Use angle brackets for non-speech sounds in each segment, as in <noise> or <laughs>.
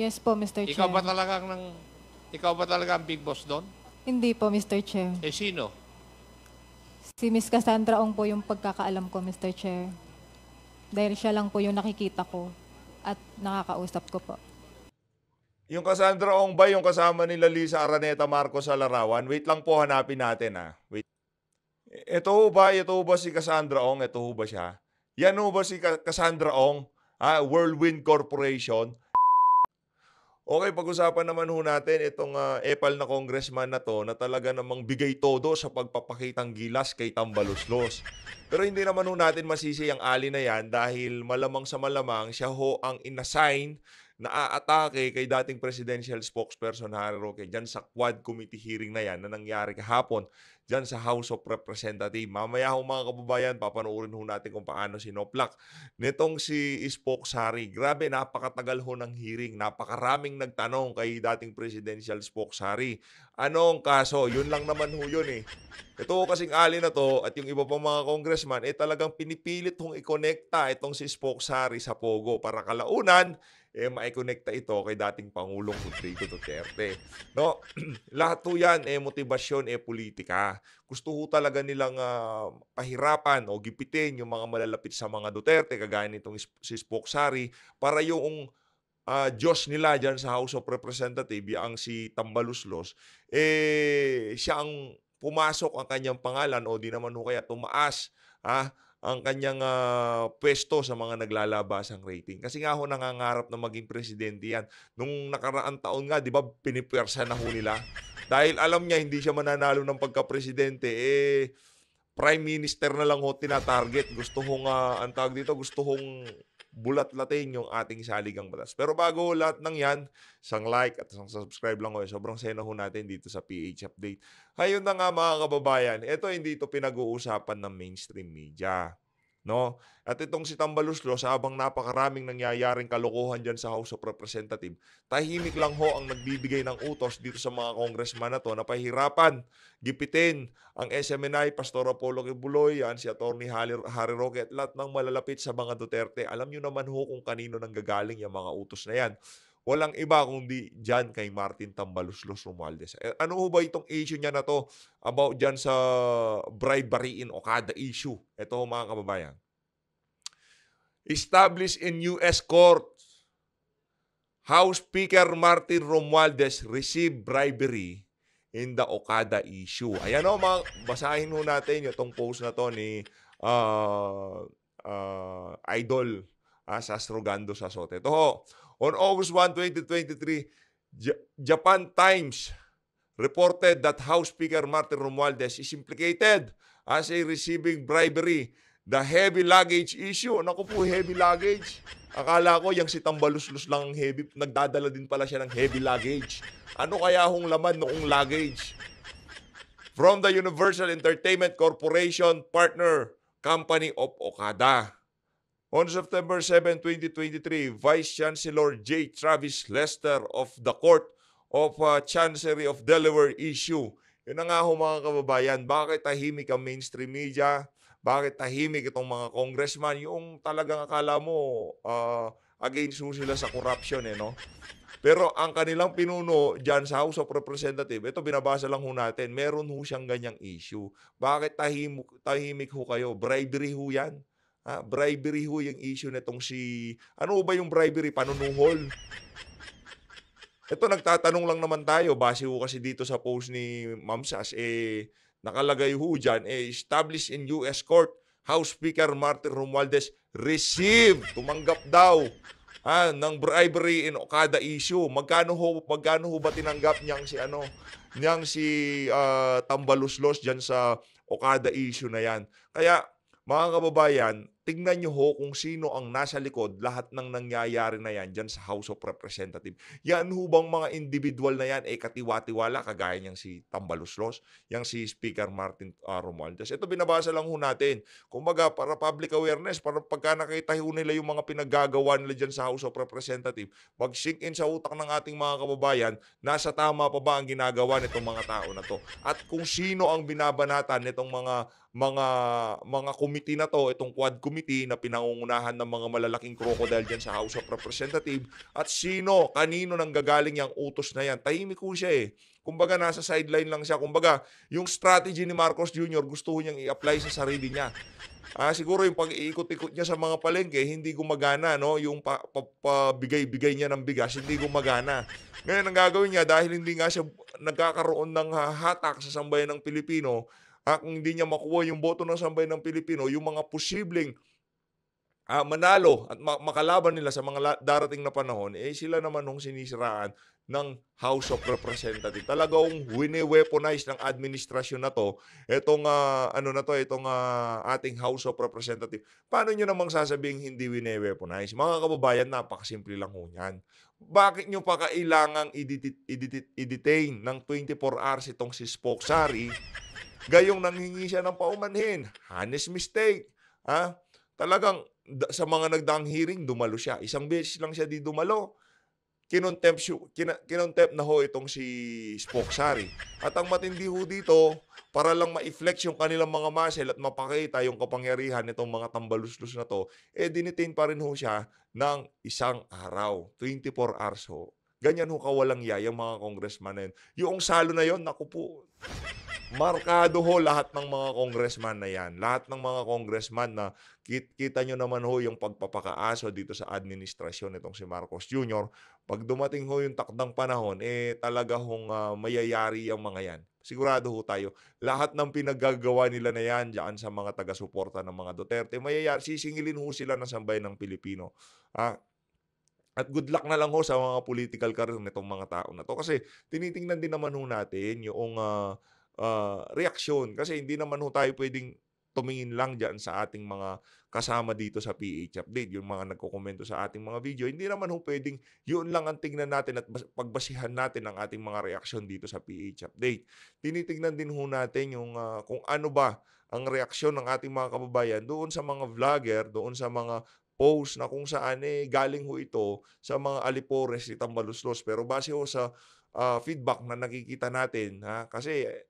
Yes po, Mr. Chair. Ikaw ba talaga ang ng ikaw ba talaga ang big boss doon? Hindi po, Mr. Chair. Eh sino? Si Miss Cassandra Ong po yung pagkakaalam ko, Mr. Chair. Dahil siya lang po yung nakikita ko at nakakausap ko po. Yung Cassandra Ong ba yung kasama ni Lisa Araneta Marcos sa Larawan? Wait lang po, hanapin natin ha. Ah. Wait. Ito ba, ito ba si Cassandra Ong? Ito ba siya? Yan ba si Cassandra Ong? Ah, Whirlwind Corporation? Okay, pag-usapan naman ho natin itong uh, epal na congressman na to na talaga namang bigay todo sa pagpapakitang gilas kay Tambaloslos. Pero hindi naman ho natin masisi ang ali na yan dahil malamang sa malamang siya ho ang inassign na aatake kay dating presidential spokesperson Haro kay dyan sa quad committee hearing na yan na nangyari kahapon dyan sa House of Representatives. Mamaya ho mga kababayan, papanoorin ho natin kung paano si sinoplak. Nitong si Spoke Sari, grabe napakatagal ho ng hearing, napakaraming nagtanong kay dating presidential Spoke Sari. Anong kaso? Yun lang naman ho yun eh. Ito ho kasing ali na to at yung iba pang mga congressman, eh talagang pinipilit hong ikonekta itong si Spoke Sari sa Pogo para kalaunan, eh, maikonekta ito kay dating Pangulong Rodrigo Duterte. No? <clears throat> Lahat po yan, eh, motibasyon, eh, politika gusto ho talaga nilang uh, pahirapan o gipitin yung mga malalapit sa mga Duterte, kagaya nitong si Spoksari, para yung uh, Diyos nila dyan sa House of Representatives, ang si Tambaluslos, eh, siya ang pumasok ang kanyang pangalan o di naman ho kaya tumaas ha, ah, ang kanyang uh, pwesto sa mga naglalabas ang rating. Kasi nga ho nangangarap na maging presidente yan. Nung nakaraang taon nga, di ba, pinipwersa na ho nila. Dahil alam niya, hindi siya mananalo ng pagka-presidente, eh, prime minister na lang ho tinatarget. Gusto kong, uh, ah, ang tawag dito, gusto hong bulat-latin yung ating saligang batas. Pero bago lahat ng yan, isang like at isang subscribe lang ko. Eh. Sobrang sena ho natin dito sa PH Update. Ayun na nga mga kababayan, ito hindi ito pinag-uusapan ng mainstream media. No? At itong si Tambaluslo, habang napakaraming nangyayaring kalokohan diyan sa House of Representatives, tahimik lang ho ang nagbibigay ng utos dito sa mga congressman na to na pahirapan, gipitin ang SMNI, Pastor Apollo Kibuloy, yan si Atty. Harry, Harry Roque at lahat ng malalapit sa mga Duterte. Alam nyo naman ho kung kanino nanggagaling gagaling yung mga utos na yan. Walang iba kundi dyan kay Martin Tambaluslos Romualdez. Eh, ano ho ba itong issue niya na to about dyan sa bribery in Okada issue? Ito mga kababayan. Established in U.S. court, House Speaker Martin Romualdez received bribery in the Okada issue. Ayan o, mga, basahin ho natin itong post na to ni uh, uh, Idol uh, Sasrogando Sasote. Ito ho, On August 1, 2023, Japan Times reported that House Speaker Martin Romualdez is implicated as a receiving bribery. The heavy luggage issue. Naku po, heavy luggage. Akala ko yung si Tambaluslus lang ang heavy. Nagdadala din pala siya ng heavy luggage. Ano kaya hong laman noong luggage? From the Universal Entertainment Corporation Partner Company of Okada. On September 7, 2023, Vice Chancellor J. Travis Lester of the Court of uh, Chancery of Delaware issue. Yun na nga ho mga kababayan, bakit tahimik ang mainstream media? Bakit tahimik itong mga congressman? Yung talagang akala mo uh, against ho sila sa corruption eh, no? Pero ang kanilang pinuno dyan sa House of Representative, ito binabasa lang ho natin, meron ho siyang ganyang issue. Bakit tahimik, tahimik ho kayo? Bribery ho yan Ah, bribery ho yung issue nitong si... Ano ba yung bribery? Panunuhol. Ito, nagtatanong lang naman tayo. Base ho kasi dito sa post ni Ma'am Sas, eh, nakalagay ho dyan, eh, established in U.S. Court, House Speaker Martin Romualdez received, tumanggap daw ah, ng bribery in Okada issue. Magkano ho, magkano ho ba tinanggap niyang si ano, niyang si uh, Tambaluslos diyan sa Okada issue na 'yan. Kaya mga kababayan, tingnan nyo ho kung sino ang nasa likod lahat ng nangyayari na yan dyan sa House of Representatives. Yan ho bang mga individual na yan, ay eh katiwa-tiwala, kagaya niyang si Tambaluslos, yang si Speaker Martin uh, Romualdez. Ito binabasa lang ho natin. Kumbaga, para public awareness, para pagka nakita ho nila yung mga pinagagawa nila dyan sa House of Representatives, pag sink in sa utak ng ating mga kababayan, nasa tama pa ba ang ginagawa nitong mga tao na to? At kung sino ang binabanatan nitong mga mga mga committee na to, itong quad committee na pinangungunahan ng mga malalaking crocodile diyan sa House of Representatives. at sino, kanino nang gagaling yung utos na yan. Tahimik siya eh. Kumbaga nasa sideline lang siya. Kumbaga yung strategy ni Marcos Jr. gusto niyang i-apply sa sarili niya. Ah, siguro yung pag-iikot-ikot niya sa mga palengke, hindi gumagana, no? Yung pabigay-bigay niya ng bigas, hindi gumagana. Ngayon, ang gagawin niya, dahil hindi nga siya nagkakaroon ng hatak sa sambayan ng Pilipino, ang ah, hindi niya makuha yung boto ng sambay ng Pilipino, yung mga posibleng uh, manalo at ma- makalaban nila sa mga darating na panahon, eh sila naman nung sinisiraan ng House of Representatives. Talagang wini-weaponize ng administrasyon na to, itong uh, ah, ano na to, itong uh, ating House of Representatives. Paano nyo namang sasabing hindi wini-weaponize? Mga kababayan, napakasimple lang ho niyan. Bakit nyo pa kailangang i-detain ng 24 hours itong si Spoksari Gayong nanghingi siya ng paumanhin. Honest mistake. Ha? Talagang sa mga nagdaang hearing, dumalo siya. Isang beses lang siya di dumalo. Kinontempt, kinontempt na ho itong si Spoksari. At ang matindi ho dito, para lang ma-flex yung kanilang mga muscle at mapakita yung kapangyarihan nitong mga tambaluslus na to, eh dinitain pa rin ho siya ng isang araw, 24 hours ho. Ganyan ho kawalang yayang mga congressman na yun. Yung salo na yon naku po. Markado ho lahat ng mga congressman na yan. Lahat ng mga congressman na kit- kita nyo naman ho yung pagpapakaaso dito sa administrasyon itong si Marcos Jr. Pag dumating ho yung takdang panahon, eh talaga hong uh, mayayari ang mga yan. Sigurado ho tayo, lahat ng pinaggagawa nila na yan dyan sa mga taga-suporta ng mga Duterte, mayayari, sisingilin ho sila ng sambay ng Pilipino. Ah, at good luck na lang ho sa mga political career nitong mga tao na to. Kasi tinitingnan din naman ho natin yung uh, uh, reaksyon. Kasi hindi naman ho tayo pwedeng tumingin lang dyan sa ating mga kasama dito sa PH Update, yung mga nagkokomento sa ating mga video, hindi naman ho pwedeng yun lang ang tingnan natin at pagbasihan natin ang ating mga reaksyon dito sa PH Update. Tinitingnan din ho natin yung uh, kung ano ba ang reaksyon ng ating mga kababayan doon sa mga vlogger, doon sa mga post na kung saan eh, galing ho ito sa mga alipores ni Tambaluslos. Pero base ho sa uh, feedback na nakikita natin, ha, kasi eh,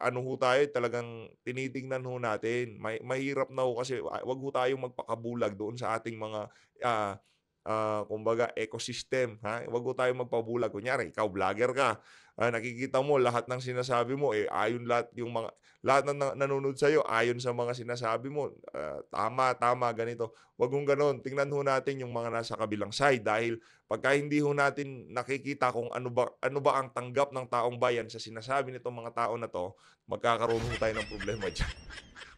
ano ho tayo, eh, talagang tinitingnan ho natin. May, mahirap na ho kasi wag ho tayong magpakabulag doon sa ating mga uh, uh, kumbaga ecosystem ha wag ko tayo magpabulag kunyari ikaw vlogger ka uh, nakikita mo lahat ng sinasabi mo eh ayon lahat yung mga lahat ng nanonood sa iyo ayon sa mga sinasabi mo uh, tama tama ganito wag kung ganoon tingnan ho natin yung mga nasa kabilang side dahil pagka hindi ho natin nakikita kung ano ba ano ba ang tanggap ng taong bayan sa sinasabi nitong mga tao na to magkakaroon ho tayo ng problema <laughs> diyan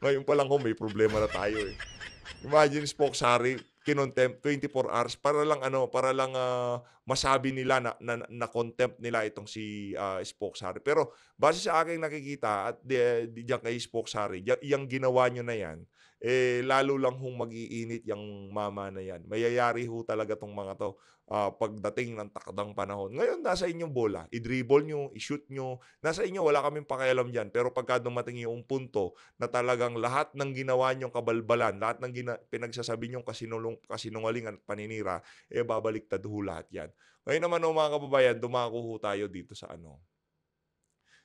ngayon pa lang ho may problema na tayo eh Imagine Spoke kinontempt 24 hours para lang ano para lang uh, masabi nila na, na, na contempt nila itong si uh, ah, Spokesari. Pero base sa aking nakikita at di, di diyan kay Spokesari, yung ginawa niyo na yan, eh lalo lang hong magiinit yung mama na yan. Mayayari ho talaga tong mga to uh, pagdating ng takdang panahon. Ngayon, nasa inyong bola. I-dribble nyo, i-shoot nyo. Nasa inyo, wala kaming pakialam dyan. Pero pagka dumating yung punto na talagang lahat ng ginawa nyong kabalbalan, lahat ng gina- pinagsasabi nyong kasinulong, kasinungalingan at paninira, eh babaliktad ho lahat yan. Ngayon naman, oh, mga kababayan, dumako ho tayo dito sa ano,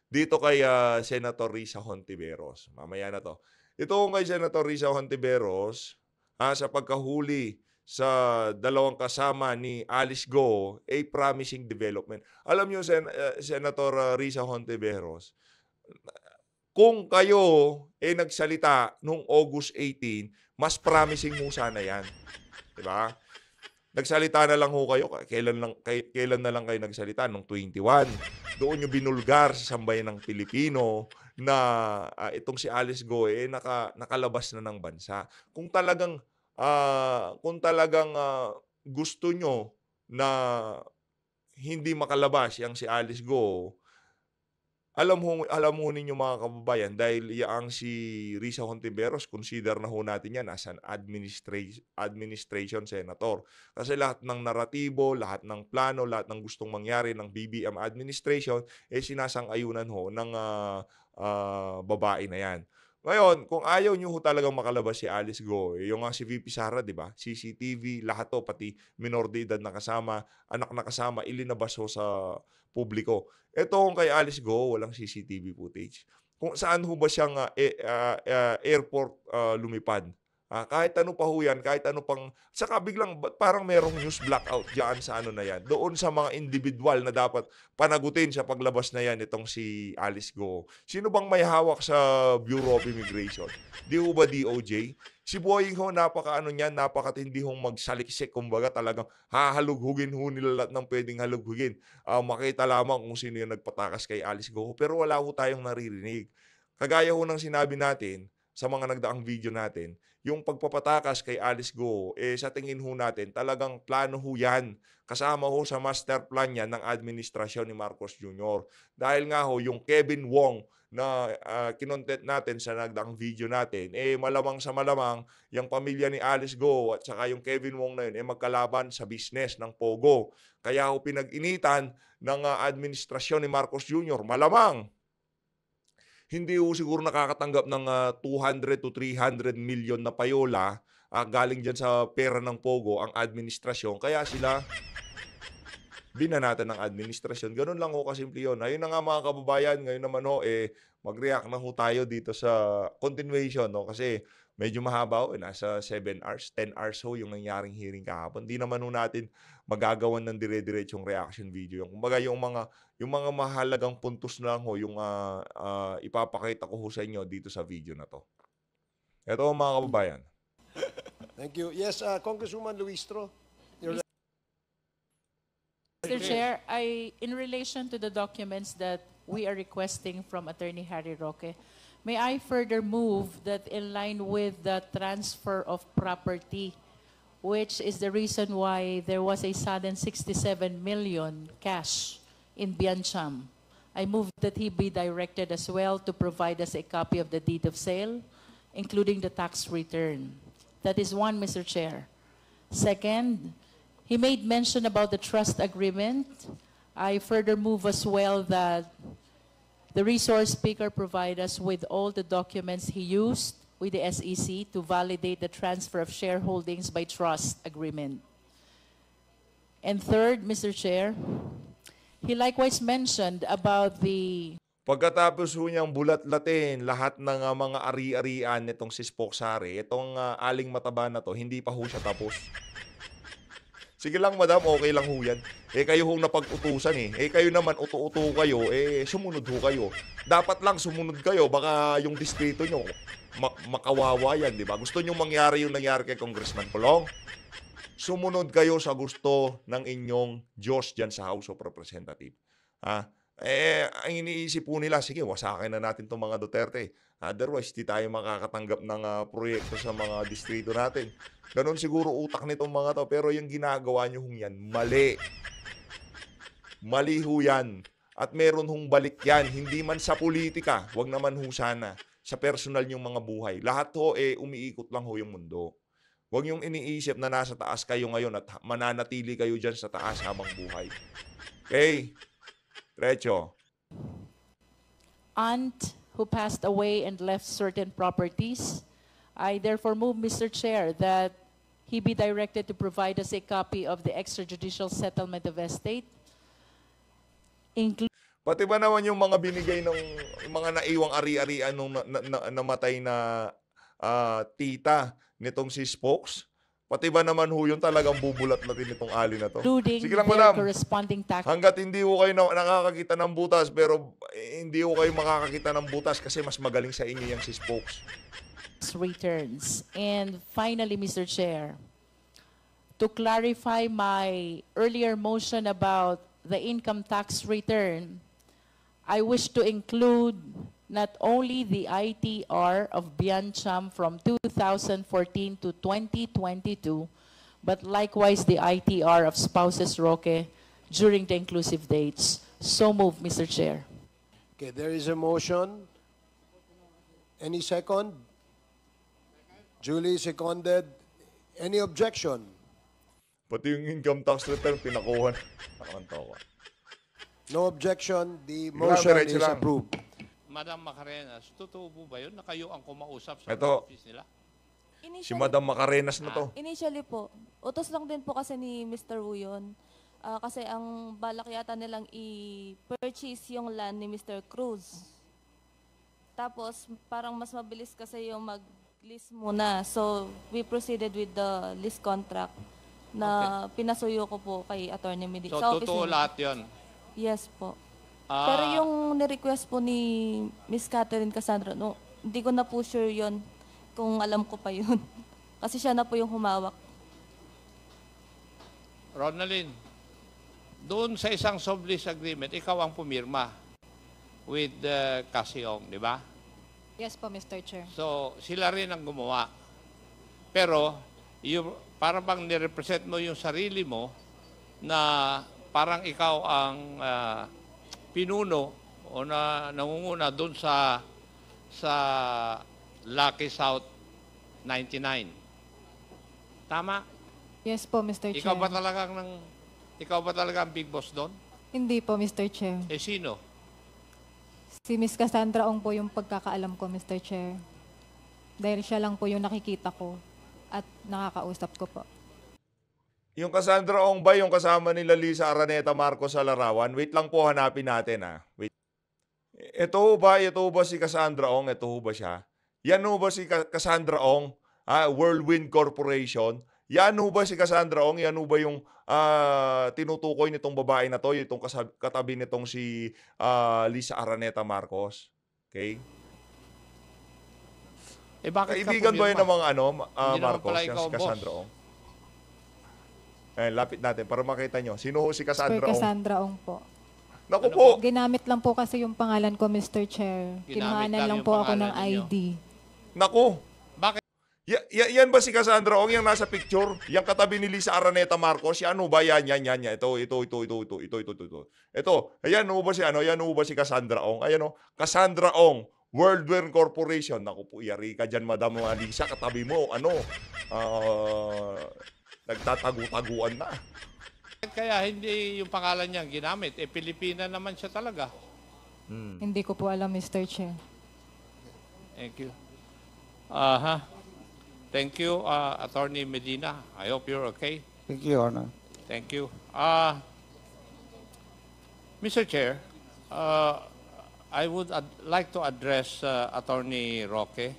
dito kay uh, Senator Risa Hontiveros. Mamaya na to. Ito kay Senator Rizal Hontiveros ha, ah, sa pagkahuli sa dalawang kasama ni Alice Go, a promising development. Alam niyo, Sen- eh, Senator ah, Risa Hontiveros, kung kayo ay eh, nagsalita noong August 18, mas promising mo sana yan. Di ba? Nagsalita na lang ho kayo. Kailan, lang, kay, kailan na lang kayo nagsalita? Nung 21. Doon nyo binulgar sa sambayan ng Pilipino na uh, itong si Alice Goe eh, naka, nakalabas na ng bansa. Kung talagang uh, kung talagang uh, gusto nyo na hindi makalabas yang si Alice Go, alam ho, alam mo ninyo mga kababayan, dahil yaang si Risa Hontiveros, consider na ho natin yan as an administra- administration senator. Kasi lahat ng naratibo, lahat ng plano, lahat ng gustong mangyari ng BBM administration, eh sinasang-ayunan ho ng uh, uh, babae na yan. Ngayon, kung ayaw nyo ho talagang makalabas si Alice Go, eh, yung nga si VP Sara, di ba? CCTV, lahat to, pati minor de edad na kasama, anak na kasama, ilinabas ho sa publiko. Ito kung kay Alice Go, walang CCTV footage. Kung saan ho ba siyang uh, uh, uh, airport uh, lumipad Ah, kahit ano pa ho yan, kahit ano pang... Saka biglang parang merong news blackout dyan sa ano na yan. Doon sa mga individual na dapat panagutin sa paglabas na yan itong si Alice Go. Sino bang may hawak sa Bureau of Immigration? Di ho ba DOJ? Si Boying ho, napakaano niyan, napakatindi hong magsaliksik. Kumbaga talagang hahalughugin ho nila lahat ng pwedeng halughugin. Uh, makita lamang kung sino yung nagpatakas kay Alice Go. Pero wala ho tayong naririnig. Kagaya ho ng sinabi natin, sa mga nagdaang video natin, yung pagpapatakas kay Alice Go, eh sa tingin ho natin, talagang plano ho yan. Kasama ho sa master plan niya ng administrasyon ni Marcos Jr. Dahil nga ho, yung Kevin Wong na uh, kinontent natin sa nagdaang video natin, eh malamang sa malamang, yung pamilya ni Alice Go at saka yung Kevin Wong na yun, eh magkalaban sa business ng Pogo. Kaya ho pinag-initan ng uh, administrasyon ni Marcos Jr. Malamang hindi ho siguro nakakatanggap ng uh, ah, 200 to 300 million na payola uh, galing dyan sa pera ng Pogo ang administrasyon. Kaya sila binanatan ng administrasyon. Ganun lang ho kasimple yun. Ayun na nga mga kababayan, ngayon naman ho, eh, mag-react na ho tayo dito sa continuation, no? Kasi medyo mahaba ho, eh, nasa 7 hours, 10 hours ho yung nangyaring hearing kahapon. Hindi naman ho natin magagawan ng dire-diretsong reaction video. Yung, kumbaga yung mga, yung mga mahalagang puntos na lang ho, yung uh, uh, ipapakita ko ho sa inyo dito sa video na to. Ito ho, mga kababayan. Thank you. Yes, uh, Congresswoman Luistro. You're... Mr. Chair, I, in relation to the documents that we are requesting from Attorney Harry Roque. May I further move that in line with the transfer of property, which is the reason why there was a sudden 67 million cash in Biancham. I move that he be directed as well to provide us a copy of the deed of sale, including the tax return. That is one, Mr. Chair. Second, he made mention about the trust agreement. I further move as well that the resource speaker provide us with all the documents he used with the SEC to validate the transfer of shareholdings by trust agreement. And third, Mr. Chair, he likewise mentioned about the Pagkatapos ho niyang bulat-latin lahat ng ah, mga ari-arian nitong si Spoksari, itong uh, aling mataba na to, hindi pa ho siya tapos. Sige lang, madam, okay lang ho yan. Eh, kayo hong napag-utusan eh. Eh, kayo naman, utu-utu kayo, eh, sumunod ho kayo. Dapat lang sumunod kayo, baka yung distrito nyo, ma- makawawa yan, di ba? Gusto nyo mangyari yung nangyari kay Congressman Polong? Sumunod kayo sa gusto ng inyong Diyos dyan sa House of Representatives. Ha? Eh, ang iniisip po nila, sige, wasakin na natin itong mga Duterte. Otherwise, di tayo makakatanggap ng uh, proyekto sa mga distrito natin. Ganon siguro utak nitong mga to. Pero yung ginagawa nyo hong yan, mali. Mali ho yan. At meron hong balik yan. Hindi man sa politika, wag naman ho sana. Sa personal yung mga buhay. Lahat ho, eh, umiikot lang ho yung mundo. Huwag yung iniisip na nasa taas kayo ngayon at mananatili kayo dyan sa taas habang buhay. Okay? Trecho. Aunt who passed away and left certain properties I therefore move, Mr. Chair, that he be directed to provide us a copy of the extrajudicial settlement of estate, Pati ba naman yung mga binigay ng mga naiwang ari-arian nung na, na, na, namatay na uh, tita nitong si Spokes? Pati ba naman ho yung talagang bubulat natin itong ali na to? Sige lang madam, corresponding hanggat hindi ho kayo nakakakita ng butas pero eh, hindi ho kayo makakakita ng butas kasi mas magaling sa inyo yung si Spokes. returns. And finally, Mr. Chair, to clarify my earlier motion about the income tax return, I wish to include not only the ITR of Biancham from 2014 to 2022, but likewise the ITR of spouses Roque during the inclusive dates. So moved, Mr. Chair. Okay, there is a motion. Any second? Julie seconded. Any objection? Pati yung income tax return, pinakuha na. Nakantawa. No objection. The motion is lang. approved. Madam Macarenas, totoo po ba yun na kayo ang kumausap sa Ito. office nila? Initially, Si Madam Macarenas na to. Ah. Initially po, utos lang din po kasi ni Mr. Wu yun. Ah, kasi ang balak yata nilang i-purchase yung land ni Mr. Cruz. Tapos, parang mas mabilis kasi yung mag list muna. So, we proceeded with the list contract na pinasuyo ko po kay Attorney Medici. So, totoo lahat yun. Yes po. Ah, Pero yung ni-request po ni Miss Catherine Cassandra, no, hindi ko na po sure yon kung alam ko pa yun. <laughs> Kasi siya na po yung humawak. Ronaldin, doon sa isang sublease agreement, ikaw ang pumirma with uh, Kaseong, di ba? Yes po, Mr. Chair. So, sila rin ang gumawa. Pero, you, para bang nirepresent mo yung sarili mo na parang ikaw ang uh, pinuno o na nangunguna doon sa sa Lucky South 99. Tama? Yes po, Mr. Chair. Ikaw ba talaga ang ikaw ba talaga ang big boss doon? Hindi po, Mr. Chair. Eh sino? Si Miss Cassandra Ong po yung pagkakaalam ko, Mr. Chair. Dahil siya lang po yung nakikita ko at nakakausap ko po. Yung Cassandra Ong ba yung kasama ni Lisa Araneta Marcos sa Larawan? Wait lang po, hanapin natin ha. Ah. Wait. Ito ba, ito ba si Cassandra Ong? Ito ba siya? Yan ba si Cassandra Ong? Ah, Whirlwind Corporation? Yan ho ba si Cassandra Ong? Yan ho ba yung uh, tinutukoy nitong babae na to? Itong katabi nitong si uh, Lisa Araneta Marcos? Okay? Eh bakit Kaibigan ba yun ng mga ano, uh, Marcos, yung si Cassandra Ong? Eh, lapit natin para makita nyo. Sino ho si Cassandra Sir Ong? Cassandra Ong po. Naku ano po. Ginamit lang po kasi yung pangalan ko, Mr. Chair. Kinuhanan lang po ako ng ID. Naku, Y- y- yan ba si Cassandra Ong yung nasa picture? Yung katabi ni Lisa Araneta Marcos? Si ano ba yan? Yan, yan, yan. Ito, ito, ito, ito, ito, ito, ito, ito. Ito, ito. ayan ano ba si ano? Ayan ano ba si Cassandra Ong? Ayan o, oh, Cassandra Ong, Worldware Corporation. Naku po, yari ka dyan, Madam Lisa, katabi mo. Ano? Uh, nagtatagu-taguan na. Kaya hindi yung pangalan niyang ginamit. Eh, Pilipina naman siya talaga. Hmm. Hindi ko po alam, Mr. Che. Thank you. Aha. Thank you, uh, Attorney Medina. I hope you're okay. Thank you, Honor. Thank you. Uh, Mr. Chair, uh, I would like to address uh, Attorney Roque.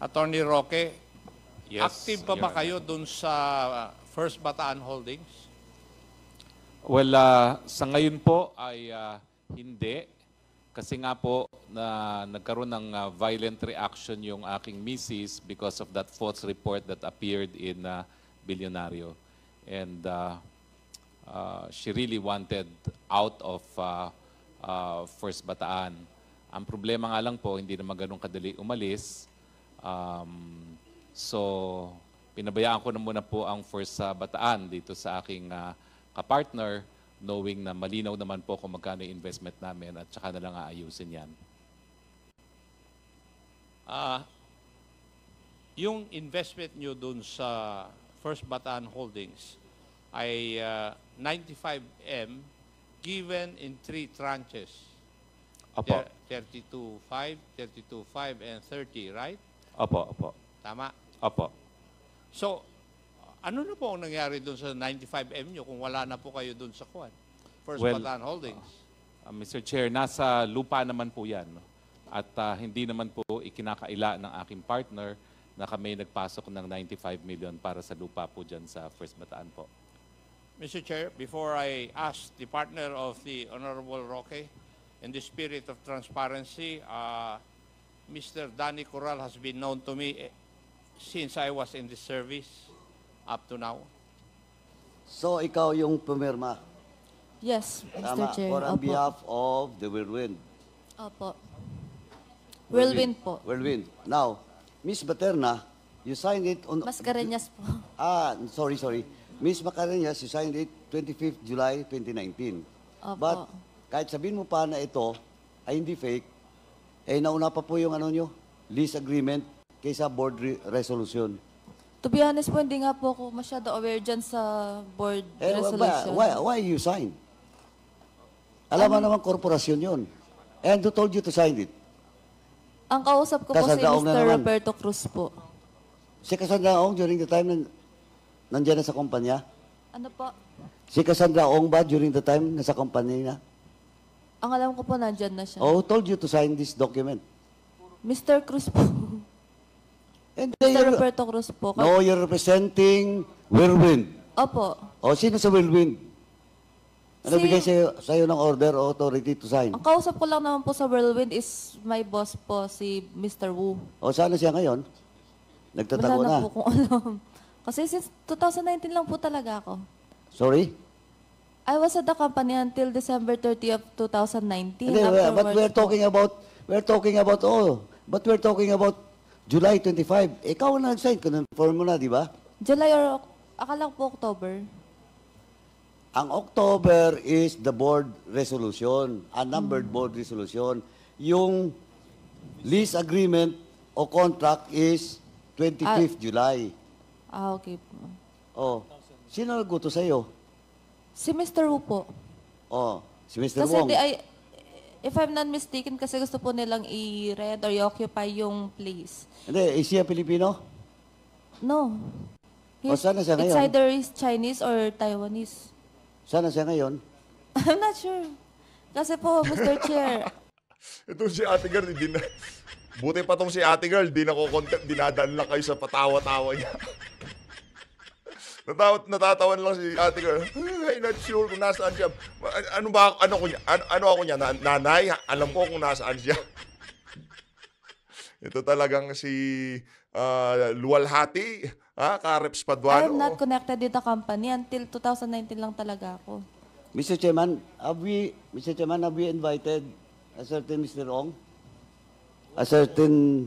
Attorney Roque, yes, active pa ba kayo dun sa uh, First Bataan Holdings? Well, uh, sa ngayon po ay uh, hindi. Kasi nga po na nagkaroon ng uh, violent reaction yung aking misis because of that false report that appeared in uh, Billionario. And uh, uh, she really wanted out of uh, uh, First Bataan. Ang problema nga lang po, hindi naman ganun kadali umalis. Um, so, pinabayaan ko na muna po ang First uh, Bataan dito sa aking uh, kapartner knowing na malinaw naman po kung magkano yung investment namin at saka na lang aayusin yan. Ah, yung investment nyo dun sa First Bataan Holdings ay uh, ah, 95M given in three tranches. Apo. 32.5, 32.5, and 30, right? Apo, apo. Tama? Apo. So, ano na po ang nangyari doon sa 95M nyo kung wala na po kayo doon sa Kwan? First well, Bataan Holdings. Uh, uh, Mr. Chair, nasa lupa naman po yan. No? At uh, hindi naman po ikinakaila ng aking partner na kami nagpasok ng 95 million para sa lupa po dyan sa First Bataan po. Mr. Chair, before I ask the partner of the Honorable Roque, in the spirit of transparency, uh, Mr. Danny Corral has been known to me eh, since I was in the service up to now? So, ikaw yung pumirma. Yes, Mr. Tama, Chair. for on behalf of the whirlwind. Opo. Whirlwind po. Whirlwind. Now, Miss Baterna, you signed it on... Mascareñas po. Ah, sorry, sorry. Miss Macareñas, you signed it 25th July 2019. Opo. But kahit sabihin mo pa na ito ay hindi fake, eh nauna pa po yung ano nyo, lease agreement kaysa board re- resolution. To be honest po, hindi nga po ako masyado aware dyan sa board Eh, resolution. why, why you sign? Alam mo naman, korporasyon yun. And who told you to sign it? Ang kausap ko po si Kasagaong na Mr. Roberto Cruz po. Si Cassandra Ong during the time nang, nandiyan na sa kumpanya? Ano po? Si Cassandra Ong ba during the time nasa kumpanya niya? Ang alam ko po, nandyan na siya. Oh, who told you to sign this document? Mr. Cruz po. And then Mr. you're- Roberto Cruz po. No, you're representing Whirlwind. Opo. O, sino sa Whirlwind? Ano Si- bigay sa'yo, sa'yo ng order o authority to sign? Ang kausap ko lang naman po sa Whirlwind is my boss po, si Mr. Wu. O, saan siya ngayon? Wala Nagtatago na. na. po kung alam. Ano. <laughs> Kasi since 2019 lang po talaga ako. Sorry? I was at the company until December 30 of 2019. Hindi, but we're talking about, we're talking about, oh, but we're talking about July 25. Eh, ikaw na nag-sign, kinonfirm mo na, di ba? July or akala ko po October. Ang October is the board resolution, a numbered hmm. board resolution. Yung lease agreement o contract is 25th ah. July. Ah, okay po. Oh. Sino nagutos sa'yo? Si Mr. Wu po. Oh, si Mr. Kasi Wong. di If I'm not mistaken, kasi gusto po nilang i-rent or i-occupy yung place. Hindi, is siya Pilipino? No. O, sana siya it's either is Chinese or Taiwanese. Sana siya ngayon. <laughs> I'm not sure. Kasi po, Mr. Chair, <laughs> Ito si ate girl, hindi na... Buti pa tong si ate girl, di na ko content, kayo sa patawa-tawa niya. <laughs> Natat natatawan lang si ate ko. I'm not sure kung nasaan siya. Ano ba ano ko ano, ano ako niya nanay? Alam ko kung nasaan siya. Ito talagang si uh, Luwalhati, ha? Kareps Paduano. I am not connected dito company until 2019 lang talaga ako. Mr. Chairman, have we, Mr. Chairman, have we invited a certain Mr. Ong? A certain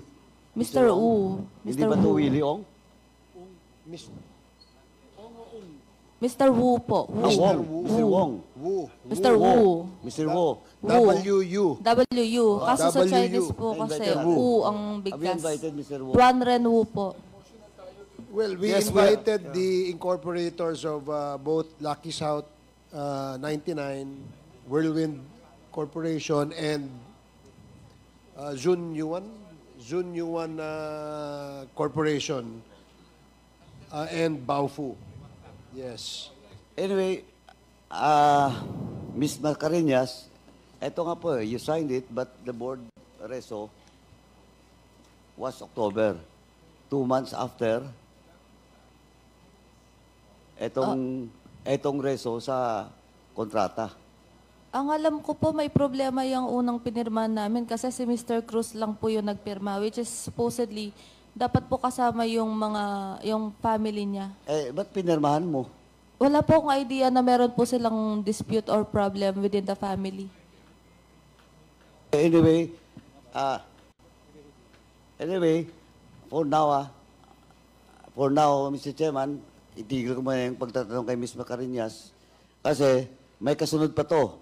Mr. Wu. Mr. Hindi ba ito Willie Ong? Mr. Mr. Wu po. Ah, Wu. Mr. Wu. Mr. Wong. Wu. Mr. Wu. Mr. Wu. W-U. W-U. Ah, Kaso sa Chinese po kasi Invited Wu. ang Have you bigkas. invited Mr. Wu? Branren Wu po. Well, we Yes, we- invited the incorporators of uh, both Lucky South uh, 99, Whirlwind Corporation, and uh, Zun Yuan, Zun Yuan uh, Corporation, uh, and Baofu. Yes. Anyway, uh, ah, Ms. Macarinas, eto nga po, eh, you signed it, but the board reso was October. Two months after, etong, uh, etong reso sa kontrata. Ang alam ko po, may problema yung unang pinirma namin kasi si Mr. Cruz lang po yung nagpirma, which is supposedly dapat po kasama yung mga, yung family niya. Eh, ba't pinirmahan mo? Wala po akong idea na meron po silang dispute or problem within the family. Anyway, uh, anyway, for now, ah, for now, Mr. Chairman, itigil ko muna yung pagtatanong kay Ms. Macarinas kasi may kasunod pa to,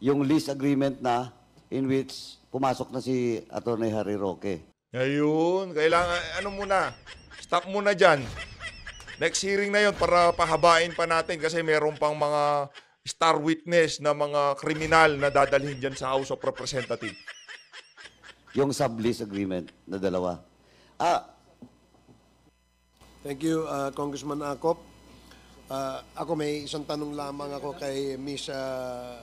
yung lease agreement na in which pumasok na si Atty. Harry Roque. Ayun, kailangan, ano muna, stop muna dyan. Next hearing na yon para pahabain pa natin kasi meron pang mga star witness na mga kriminal na dadalhin dyan sa House of Representatives. Yung sublease agreement na dalawa. Ah, Thank you, uh, Congressman Akop. Uh, ah, ako may isang tanong lamang ako kay Miss uh,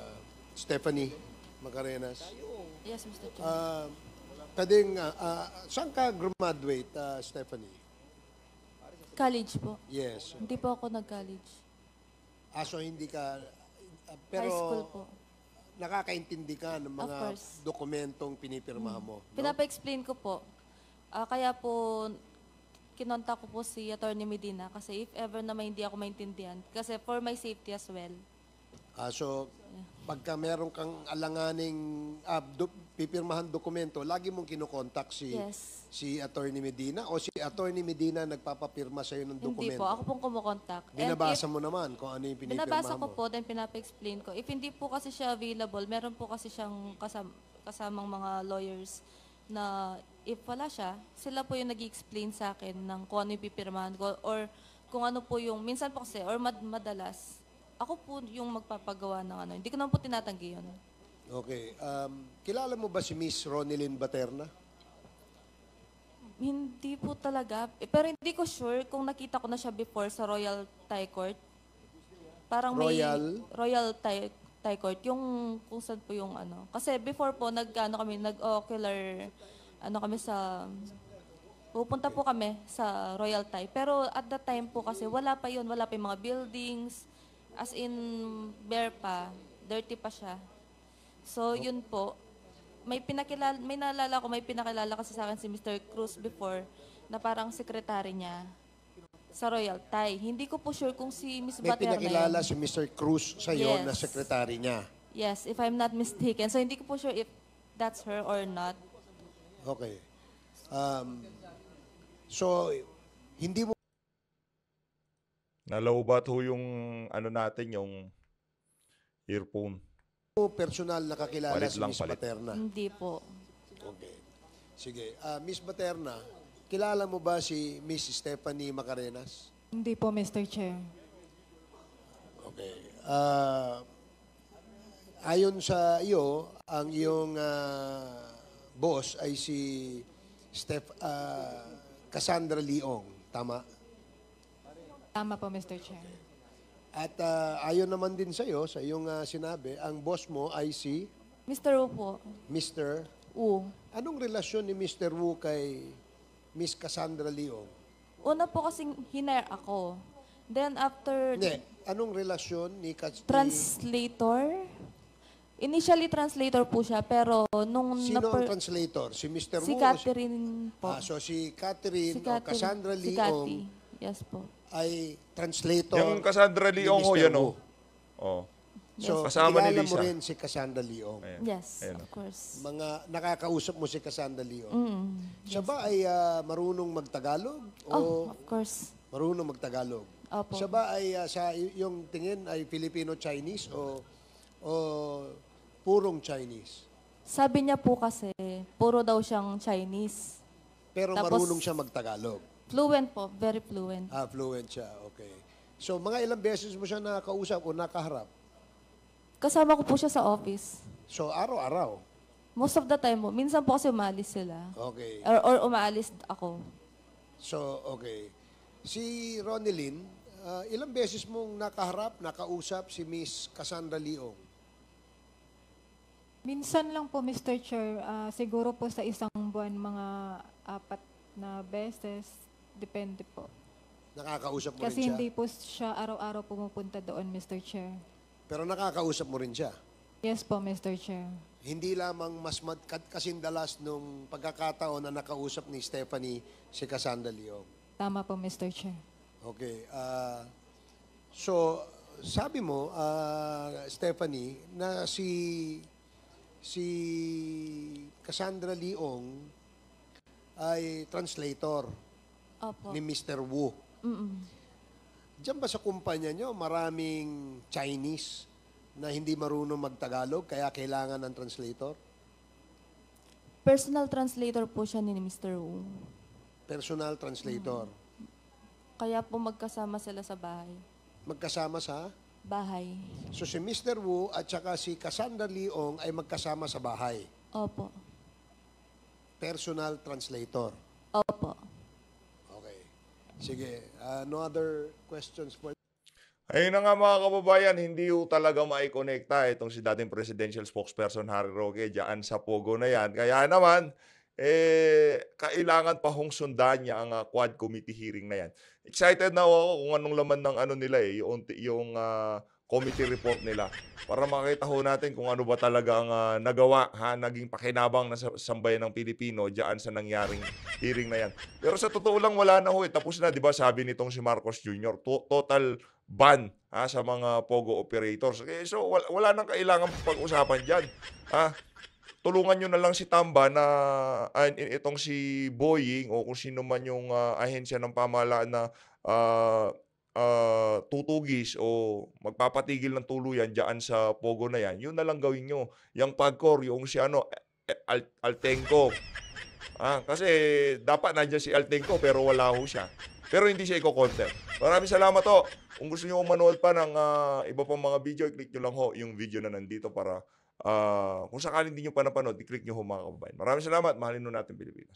Stephanie Macarenas. Yes, Mr. Chair. Uh, Kading, uh, ah, uh, ah, saan ka graduate, uh, Stephanie? College po. Yes. Hindi po ako nag-college. Ah, so hindi ka... uh, pero High school po. nakakaintindi ka ng mga dokumentong pinipirma mo. no? Pinapa-explain ko po. Ah, kaya po, kinontak ko po si Attorney Medina kasi if ever na may hindi ako maintindihan, kasi for my safety as well. Ah, so, pagka meron kang alanganing ah, do, pipirmahan dokumento, lagi mong kinokontak si Yes. si Attorney Medina o si Attorney Medina nagpapapirma sa ng dokumento? Hindi po, ako pong kumukontak. And Binabasa if- mo naman kung ano yung pinipirmahan binabasa ko po, then pinapa-explain ko. If hindi po kasi siya available, meron po kasi siyang kasam- kasamang mga lawyers na if wala siya, sila po yung nag explain sa akin ng kung ano yung pipirmahan ko or kung ano po yung, minsan po kasi, or mad- madalas, ako po yung magpapagawa ng ano. Hindi ko naman po tinatanggi yun. Okay. Um, kilala mo ba si Miss Ronilyn Baterna? Hindi po talaga. Eh, pero hindi ko sure kung nakita ko na siya before sa Royal Thai Court. Parang Royal? may Royal Thai, Thai Court. Yung kung saan po yung ano. Kasi before po, nag, ano kami, nag-ocular, ano kami sa... Pupunta po kami sa Royal Thai. Pero at that time po kasi wala pa yun, wala pa yung mga buildings, As in, bare pa. Dirty pa siya. So, yun po. May pinakilala, may naalala ko, may pinakilala kasi sa akin si Mr. Cruz before na parang sekretary niya sa Royal Thai. Hindi ko po sure kung si Miss May Bater na si Mr. Cruz sa iyo Yes. na sekretary niya. Yes, if I'm not mistaken. So, hindi ko po sure if that's her or not. Okay. Um, so, hindi mo Nalowbat ho yung ano natin, yung earphone. Ano po personal nakakilala si lang, Miss Materna. Hindi po. Okay. Sige. Ah, Miss Materna, kilala mo ba si Miss Stephanie Macarenas? Hindi po, Mr. Chair. Okay. Ah, ayon sa iyo, ang iyong ah, boss ay si Steph uh, Cassandra Leong. Tama? Tama po, Mr. Chair. At ah, ayon naman din sa iyo, sa iyong ah, sinabi, ang boss mo ay si Mr. Wu po. Mr. Wu. Anong relasyon ni Mr. Wu kay Miss Cassandra Leong? Una po kasing hinire ako. Then after Hindi. Anong relasyon ni translator, initially translator po siya, pero nung ni- Sino ang translator? Si Mr. si Wu? si- Catherine po. Ah, so si Catherine, o Catherine- Cassandra si Cathy. Yes po ay translator. Yung Cassandra Leong ho, yan o. Oh. oh. So, Kasama ni kilala mo Lisa. rin si Cassandra Leong. Ayan. Yes, Ayan. of oh. course. Mga nakakausap mo si Cassandra Leong. Mm. Siya ba ay ah, marunong magtagalog o Oh, of course. marunong magtagalog? Opo. Siya ba ay ah, sa yung tingin ay Filipino-Chinese o o purong Chinese? Sabi niya po kasi, puro daw siyang Chinese. Pero Tapos- marunong siya magtagalog. Fluent po, very fluent. Ah, fluent siya. Okay. So, mga ilang beses mo siya nakakausap o nakaharap? Kasama ko po siya sa office. So, araw-araw? Most of the time po. Minsan po kasi umaalis sila. Okay. Or, or umaalis ako. So, okay. Si Ronilyn, ah, ilang beses mong nakaharap, nakausap si Miss Cassandra Leong? Minsan lang po, Mr. Chair, ah, siguro po sa isang buwan, mga apat na beses. Depende po. Nakakausap mo Kasi rin siya? Kasi hindi po siya araw-araw pumupunta doon, Mr. Chair. Pero nakakausap mo rin siya. Yes po, Mr. Chair. Hindi lamang mas madkad kasindalas nung pagkakataon na nakausap ni Stephanie si Cassandra Leong. Tama po, Mr. Chair. Okay. Uh, so, sabi mo, uh, Stephanie, na si si Cassandra Leong ay translator. Opo. ni Mr. Wu. Mm-mm. Diyan ba sa kumpanya nyo, maraming Chinese na hindi marunong magtagalog kaya kailangan ng translator? Personal translator po siya ni Mr. Wu. Personal translator. Mm-hmm. Kaya po magkasama sila sa bahay. Magkasama sa? Bahay. So si Mr. Wu at saka si Cassandra Leong ay magkasama sa bahay. Opo. Personal translator. Sige, uh, no other questions for Ayun na nga mga kababayan, hindi ho talaga maikonekta itong si dating presidential spokesperson Harry Roque dyan sa Pogo na yan. Kaya naman, eh, kailangan pa hong sundan niya ang uh, quad committee hearing na yan. Excited na ako kung anong laman ng ano nila eh, yung, yung uh, committee report nila para makita ho natin kung ano ba talagang uh, nagawa, ha, naging pakinabang na sa sambayan ng Pilipino diyan sa nangyaring hearing na yan. Pero sa totoo lang, wala na ho. Eh. Tapos na, di ba, sabi nitong si Marcos Jr., to- total ban ha, sa mga POGO operators. Okay, eh, so, wala, wala nang kailangan pag-usapan diyan. Ha? Tulungan nyo na lang si Tamba na uh, itong si Boying o kung sino man yung uh, ahensya ng pamahalaan na uh, uh, tutugis o magpapatigil ng tuluyan diyan sa pogo na yan, yun na lang gawin nyo. Yung pagkor, yung si ano, e, e, Al Altenko. Ah, kasi dapat nandiyan si Altenko pero wala ho siya. Pero hindi siya i-content. Maraming salamat ho. Kung gusto niyo manood pa ng uh, iba pang mga video, i-click niyo lang ho yung video na nandito para uh, kung sakaling hindi niyo pa napanood, i-click niyo ho mga kababayan. Maraming salamat. Mahalin ho natin Pilipinas.